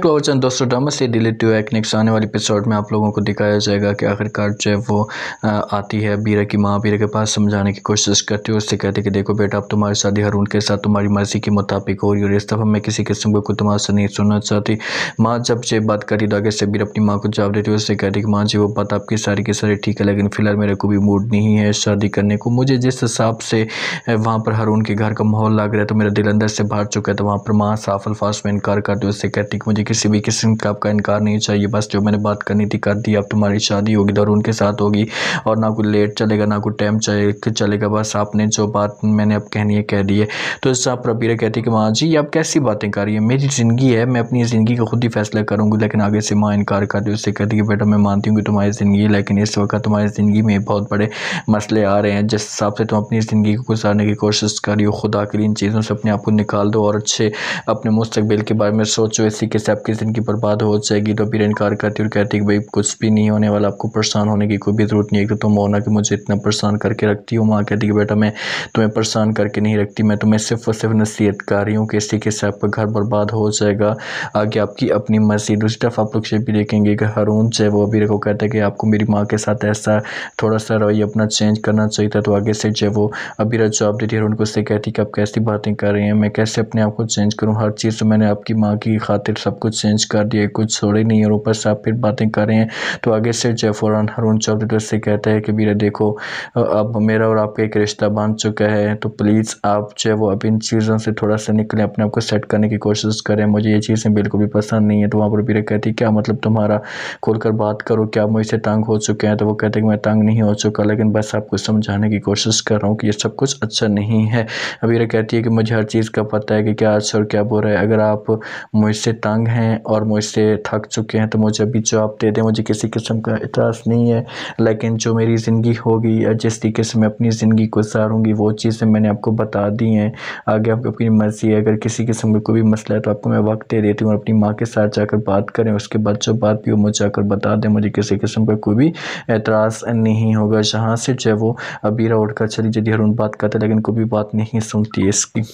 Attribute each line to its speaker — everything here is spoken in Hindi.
Speaker 1: क्लोज एंड दोस्तों ड्रामा से रिलेटिव एक नेक्स्ट आने वाली एपिसोड में आप लोगों को दिखाया जाएगा कि आखिरकार जो है वो आती है बीरा की माँ बीरा के पास समझाने की कोशिश करती है उससे कहती है कि देखो बेटा अब तुम्हारी शादी हरून के साथ तुम्हारी मर्जी के मुताबिक हो रही और इस दफ़ा मैं किसी किस्म को तुम्हारे से नहीं सुनना चाहती माँ जब जो बात करी तो आगे से बीरा अपनी माँ को जवाब देती है उससे कहती है कि माँ जी वो बात आपकी सारी की सारी ठीक है लेकिन फ़िलहाल मेरे को भी मूड नहीं है शादी करने को मुझे जिस हिसाब से वहाँ पर हरून के घर का माहौल लग रहा है तो मेरा दिल अंदर से भाग चुका है तो वहाँ पर माँ साफ अल्फाज में इनकार करती है उससे कहती कि मुझे शादी किसी भी किस्म का आपका इनकार नहीं चाहिए बस जो मैंने बात करनी थी कर दी अब तुम्हारी शादी होगी और उनके साथ होगी और ना कोई लेट चलेगा ना कोई टाइम चलेगा बस आपने जो बात मैंने अब कहनी है कह दी है तो इस आप रबीरा कहती है कि माँ जी आप कैसी बातें कर रही है मेरी ज़िंदगी है मैं अपनी ज़िंदगी का खुद ही फैसला करूँगी लेकिन आगे से माँ इनकार कर रही उससे कहती है बेटा मैं मानती हूँ कि तुम्हारी ज़िंदगी लेकिन इस वक्त तुम्हारी ज़िंदगी में बहुत बड़े मसले आ रहे हैं जिस हिसाब से तुम अपनी ज़िंदगी को गुजारने की कोशिश कर रही हो खुदा के लिए इन चीज़ों से अपने आप को निकाल दो और अच्छे अपने मुस्तबिल के बारे में सोचो इसी के साथ से आपकी ज़िंदगी बर्बाद हो जाएगी तो फिर इनकार करती और कहती कि भाई कुछ भी नहीं होने वाला आपको परेशान होने की कोई भी ज़रूरत नहीं है तो तुम होना कि मुझे इतना परेशान करके रखती हो माँ कहती कि बेटा मैं तुम्हें परेशान करके नहीं रखती मैं तुम्हें सिर्फ और सिर्फ नसीहत कर रही हूँ कि इसी के से आपका घर बर्बाद हो जाएगा आगे आपकी अपनी मर्जी दूसरी तरफ आप लोग से भी देखेंगे कि हरून जो वो अभी रखो कहता है कि आपको मेरी माँ के साथ ऐसा थोड़ा सा रवैया अपना चेंज करना चाहिए था तो आगे से जो वो अभी जवाब देती है उनको को उससे कहती कि आप कैसी बातें कर रहे हैं मैं कैसे अपने आप को चेंज करूँ हर चीज़ तो मैंने आपकी माँ की खातिर सब कुछ चेंज कर दिया कुछ छोड़े नहीं और ऊपर से आप फिर बातें कर रहे हैं तो आगे से जयफोरान हरुण चौधरी से कहते हैं कि वीरा देखो अब मेरा और आपका एक रिश्ता बांध चुका है तो प्लीज़ आप जो है वो अब इन चीज़ों से थोड़ा सा निकलें अपने आप को सेट करने की कोशिश करें मुझे ये चीज़ें बिल्कुल भी पसंद नहीं है तो वहाँ पर बीरा कहती है क्या मतलब तुम्हारा खोल कर बात करो क्या मुझसे तंग हो चुके हैं तो वो कहते हैं कि मैं तंग नहीं हो चुका लेकिन बस आपको समझाने की कोशिश कर रहा हूँ कि ये सब कुछ अच्छा नहीं है अब कहती है कि मुझे हर चीज़ का पता है कि क्या अच्छा और क्या बुरा है अगर आप मुझसे तंग हैं और मुझसे थक चुके हैं तो मुझे अभी जॉब दे दें मुझे किसी किस्म का एतराज़ नहीं है लेकिन जो मेरी ज़िंदगी होगी या जिस तरीके से मैं अपनी ज़िंदगी गुजारूँगी वो चीज़ें मैंने आपको बता दी हैं आगे आपको अपनी मर्ज़ी है अगर किसी किस्म का कोई भी मसला है तो आपको मैं वक्त दे देती हूँ अपनी माँ के साथ जाकर बात करें उसके बाद जो बात भी हो मुझे जाकर बता दें मुझे किसी किस्म का कोई भी एतराज़ नहीं होगा जहाँ से जो है वो अबीरा उठकर चली जाती हर उन बात करते लेकिन कोई भी बात नहीं सुनती इसकी